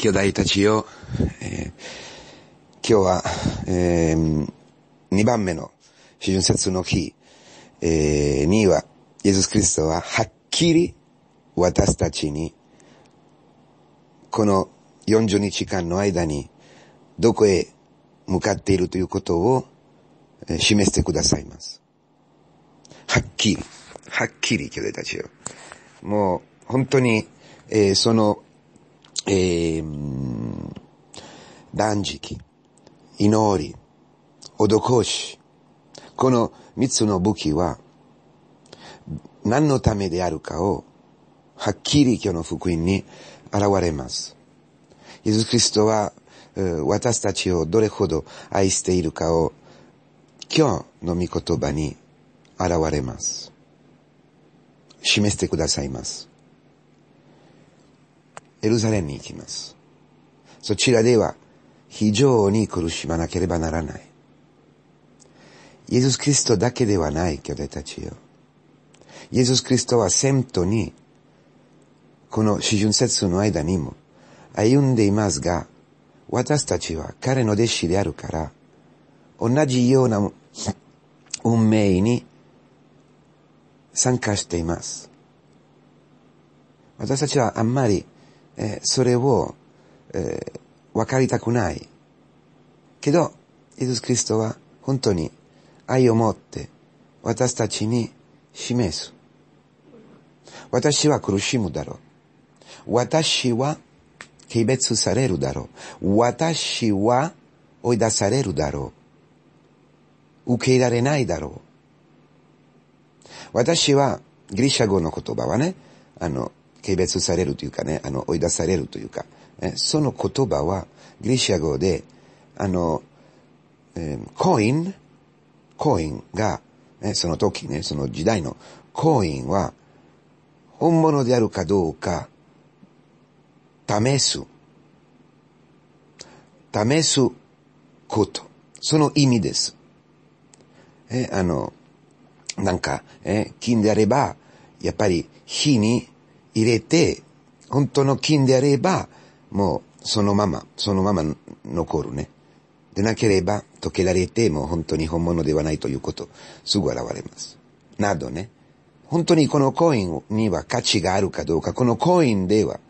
兄弟たちよ、えー、今日は、えー、2番目の主春節の日、えー、には、イエス・キリストははっきり私たちに、この40日間の間に、どこへ向かっているということを示してくださいます。はっきり、はっきり、兄弟たちよ。もう、本当に、えー、そのえー、断食、祈り、脅し、この三つの武器は、何のためであるかを、はっきり今日の福音に現れます。イエス・キリストは、私たちをどれほど愛しているかを、今日の御言葉に現れます。示してくださいます。エルサレムに行きます。そちらでは非常に苦しまなければならない。イエス・キリストだけではない兄弟たちよ。イエス・キリストは先頭に、この四旬節の間にも歩んでいますが、私たちは彼の弟子であるから、同じような運命に参加しています。私たちはあんまりえー、それを、えー、分かりたくない。けど、イエス・キリストは本当に愛を持って私たちに示す。私は苦しむだろう。私は軽蔑されるだろう。私は追い出されるだろう。受け入れられないだろう。私は、ギリシャ語の言葉はね、あの、軽蔑されるというかね、あの、追い出されるというか、えその言葉は、ギリシャ語で、あの、えー、コイン、コインが、ね、その時ね、その時代のコインは、本物であるかどうか、試す。試すこと。その意味です。え、あの、なんか、え、金であれば、やっぱり火に入れて、本当の金であれば、もうそのまま、そのまま残るね。でなければ溶けられて、もう本当に本物ではないということ、すぐ現れます。などね。本当にこのコインには価値があるかどうか、このコインでは、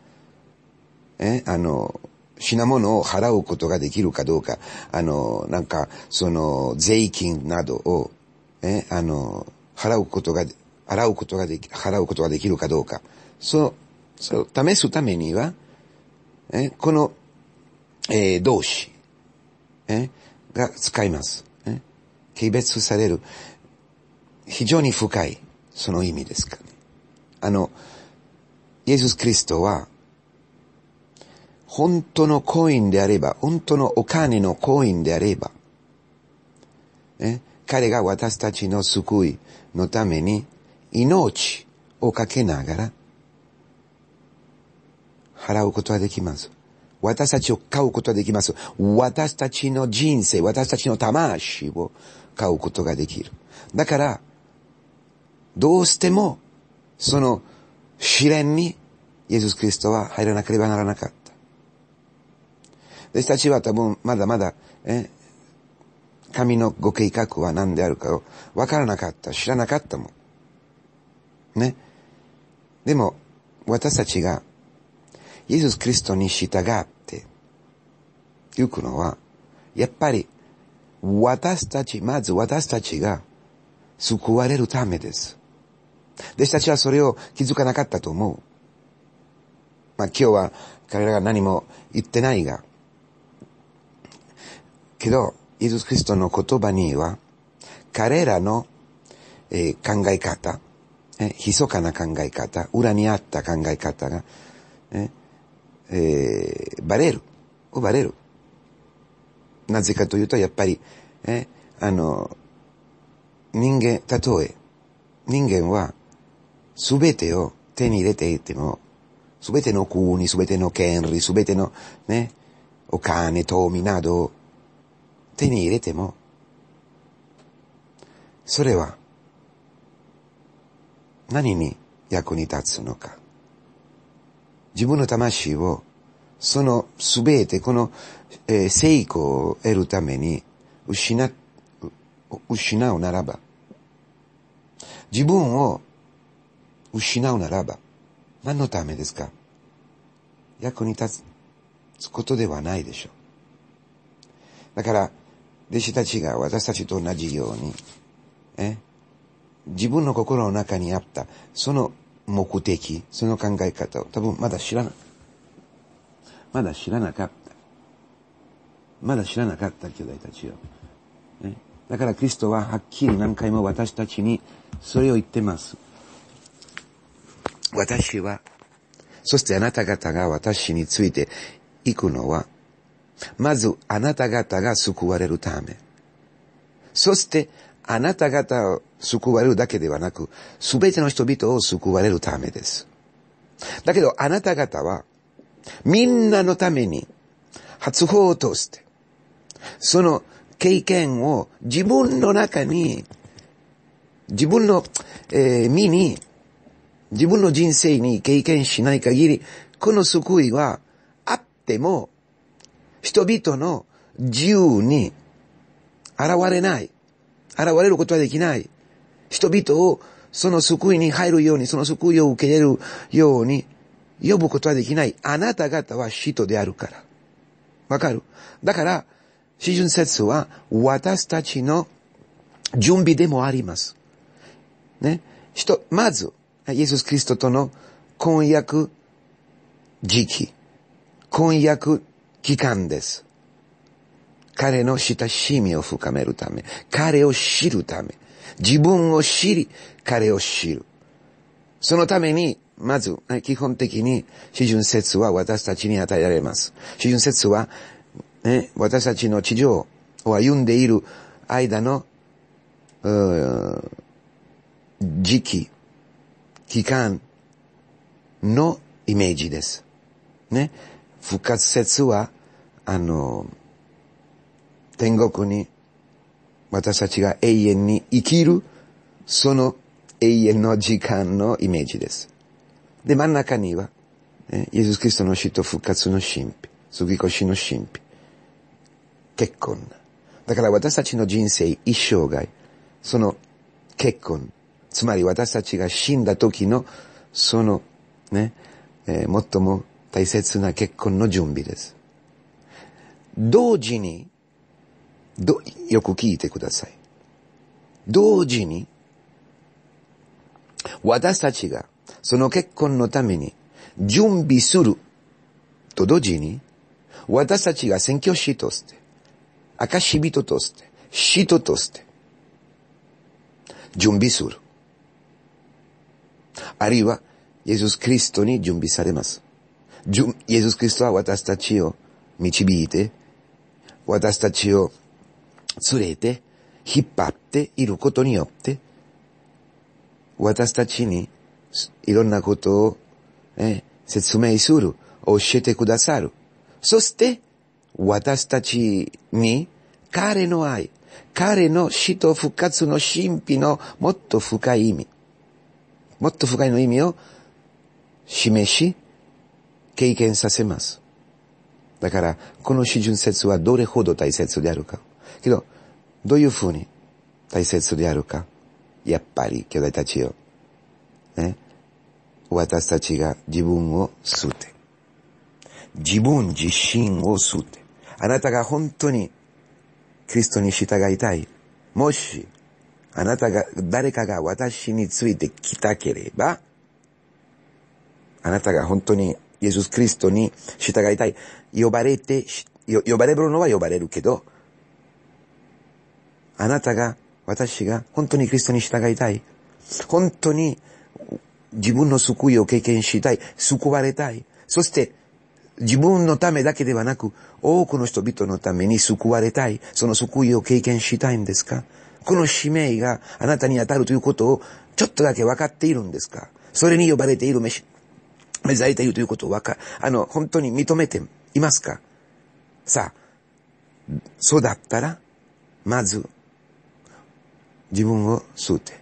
え、あの、品物を払うことができるかどうか、あの、なんか、その、税金などを、え、あの、払うことが、払うことができ、払うことができるかどうか、そう、そう、試すためには、えこの、えー、動詞、えが使います。え軽蔑される。非常に深い、その意味ですかね。あの、イエス・クリストは、本当のコインであれば、本当のお金のコインであれば、え彼が私たちの救いのために命をかけながら払うことはできます。私たちを買うことはできます。私たちの人生、私たちの魂を買うことができる。だから、どうしても、その試練に、イエス・キリストは入らなければならなかった。弟子たちは多分、まだまだ、え、神のご計画は何であるかを分からなかった。知らなかったもん。ね。でも、私たちがイエス・キリストに従って行くのは、やっぱり私たち、まず私たちが救われるためです。弟子たちはそれを気づかなかったと思う。まあ今日は彼らが何も言ってないが、けど、イエス・キリストの言葉には、彼らの、えー、考え方、え、密かな考え方、裏にあった考え方が、え、えー、バレる。バレる。なぜかというと、やっぱり、えー、あの、人間、たとえ、人間は、すべてを手に入れていても、すべての国、すべての権利、すべての、ね、お金、富など、手に入れても、それは、何に役に立つのか。自分の魂を、そのすべて、この、えー、成功を得るために、失、失うならば、自分を失うならば、何のためですか役に立つことではないでしょう。だから、弟子たちが私たちと同じように、え自分の心の中にあった、その目的、その考え方を多分まだ知らなかった。まだ知らなかった。まだ知らなかった兄弟たちよ。ね、だからキリストははっきり何回も私たちにそれを言ってます。私は、そしてあなた方が私についていくのは、まずあなた方が救われるため。そしてあなた方を救われるだけではなく、すべての人々を救われるためです。だけどあなた方は、みんなのために、発砲を通して、その経験を自分の中に、自分の、えー、身に、自分の人生に経験しない限り、この救いはあっても、人々の自由に現れない。現れることはできない。人々をその救いに入るように、その救いを受け入れるように、呼ぶことはできない。あなた方は使徒であるから。わかるだから、四旬節は私たちの準備でもあります。ね。人、まず、イエス・キリストとの婚約時期、婚約期間です。彼の親しみを深めるため、彼を知るため、自分を知り、彼を知る。そのために、まず、基本的に、四順説は私たちに与えられます。四順説は、ね、私たちの地上を歩んでいる間の、時期、期間のイメージです。ね。復活説は、あの、天国に私たちが永遠に生きる、その永遠の時間のイメージです。で、真ん中には、ね、イエス・キリストの死と復活の神秘、ぎ越の神秘、結婚。だから私たちの人生一生涯、その結婚、つまり私たちが死んだ時の、その、ね、えー、最も大切な結婚の準備です。同時に、ど、よく聞いてください。同時に、私たちがその結婚のために準備すると同時に、私たちが選挙師として、証人として、人として、準備する。あるいは、イエス・キリストに準備されます。イエス・キリストは私たちを導いて、私たちを連れて、引っ張っていることによって、私たちにいろんなことを、ね、説明する、教えてくださる。そして、私たちに彼の愛、彼の死と復活の神秘のもっと深い意味、もっと深いの意味を示し、経験させます。だから、この主純説はどれほど大切であるか。けど、どういうふうに大切であるか。やっぱり兄弟たちよ。ね。私たちが自分をって。自分自身をって。あなたが本当にキリストに従いたい。もし、あなたが、誰かが私についてきたければ、あなたが本当にイエス・クリストに従いたい。呼ばれて、呼ばれるのは呼ばれるけど、あなたが、私が本当にキリストに従いたい。本当に自分の救いを経験したい。救われたい。そして、自分のためだけではなく、多くの人々のために救われたい。その救いを経験したいんですかこの使命があなたに当たるということをちょっとだけ分かっているんですかそれに呼ばれている飯、し、目指しているということをわか、あの、本当に認めていますかさあ、そうだったら、まず、自分を吸って、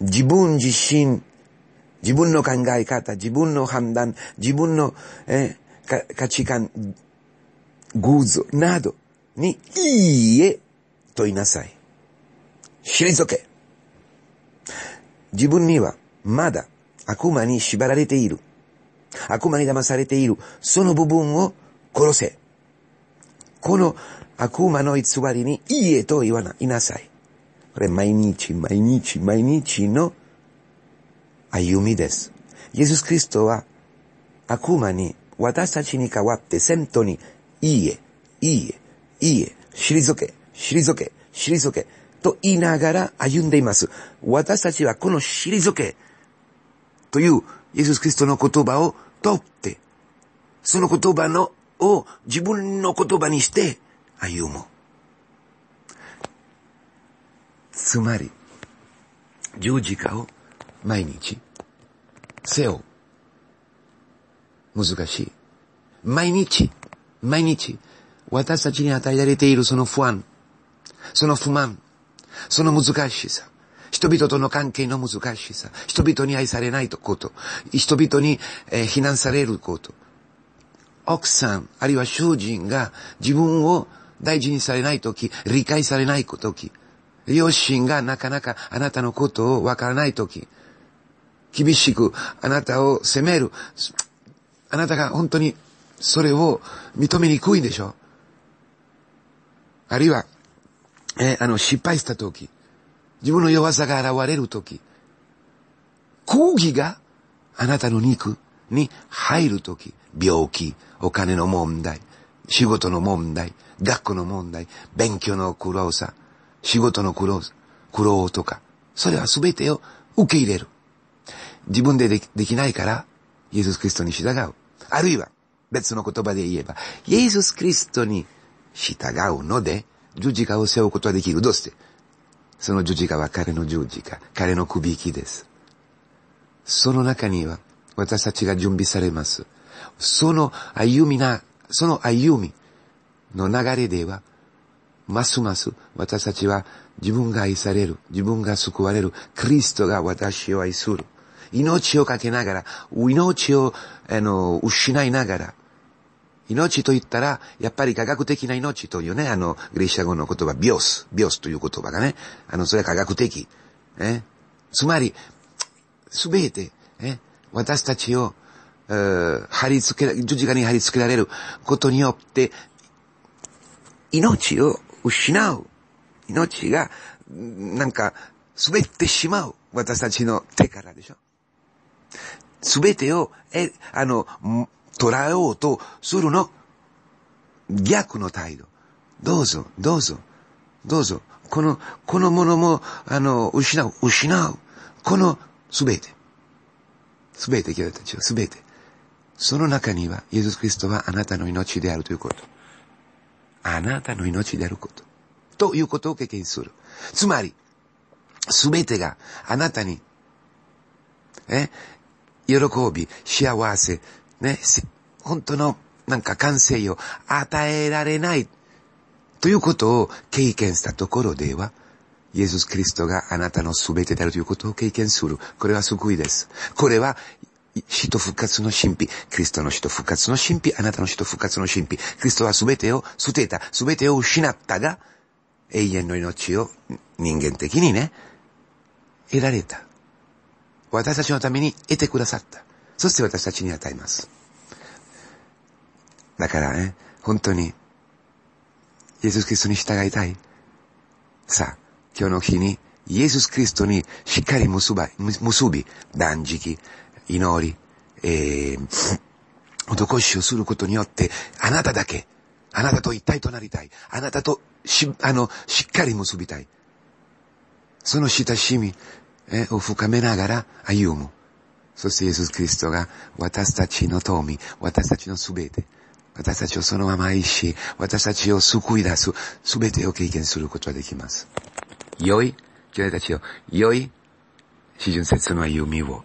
自分自身、自分の考え方、自分の判断、自分の、えー、価値観、偶像などに、いいえ、と言いなさい。退け。自分には、まだ、悪魔に縛られている。悪魔に騙されている。その部分を殺せ。この悪魔の偽りに、いいえと言わな、い、いなさい。これ毎日、毎日、毎日の歩みです。イエス・キリストは悪魔に私たちに代わって先頭に、いいえ、いいえ、いいえ、退け、退け、退け、と言いながら歩んでいます。私たちはこの退け、というイエス・キリストの言葉を取って、その言葉の、を自分の言葉にして歩む。つまり、十字架を毎日背負う。難しい。毎日、毎日、私たちに与えられているその不安、その不満、その難しさ、人々との関係の難しさ、人々に愛されないこと、人々に、え非難されること、奥さん、あるいは主人が自分を大事にされないとき、理解されないとき、両親がなかなかあなたのことをわからないとき、厳しくあなたを責める。あなたが本当にそれを認めにくいんでしょあるいは、えー、あの、失敗したとき、自分の弱さが現れるとき、抗議があなたの肉に入るとき、病気、お金の問題、仕事の問題、学校の問題、勉強の苦労さ、仕事の苦労、苦労とか、それは全てを受け入れる。自分でできできないから、イエス・キリストに従う。あるいは、別の言葉で言えば、イエス・キリストに従うので、十字架を背負うことはできる。どうしてその十字架は彼の十字架、彼の首引きです。その中には、私たちが準備されます。その歩みな、その歩みの流れでは、ますます私たちは自分が愛される、自分が救われる、クリストが私を愛する。命をかけながら、命を、あの、失いながら、命と言ったら、やっぱり科学的な命というね、あの、ギリシャ語の言葉、ビオス、ビオスという言葉がね、あの、それは科学的。えつまり、すべて、え私たちを、えー、貼り付け、十字架に貼り付けられることによって、命を失う。命が、なんか、滑ってしまう。私たちの手からでしょ。全てを、え、あの、捉えようとするの、逆の態度。どうぞ、どうぞ、どうぞ。この、このものも、あの、失う、失う。この、全て。全て、兄たちは、すべて。その中には、イエス・キリストはあなたの命であるということ。あなたの命であること。ということを経験する。つまり、すべてがあなたに、え、喜び、幸せ、ね、本当のなんか感性を与えられないということを経験したところでは、イエス・キリストがあなたの全てであるということを経験する。これは救いです。これは死と復活の神秘、キリストの死と復活の神秘、あなたの死と復活の神秘、キリストは全てを捨てた、全てを失ったが、永遠の命を人間的にね、得られた。私たちのために得てくださった。そして私たちに与えます。だからね、本当に、イエス・キリストに従いたい。さあ、今日の日に、イエス・キリストにしっかり結ば、結び、断食、祈り、えー、男子をすることによって、あなただけ、あなたと一体となりたい。あなたとし、あの、しっかり結びたい。その親しみを深めながら歩む。そしてイエス・キリストが私たちの富、私たちのすべて、私たちをそのまま愛し、私たちを救い出す、すべてを経験することができます。良い、兄弟たちよ、良い、四巡節の歩みを。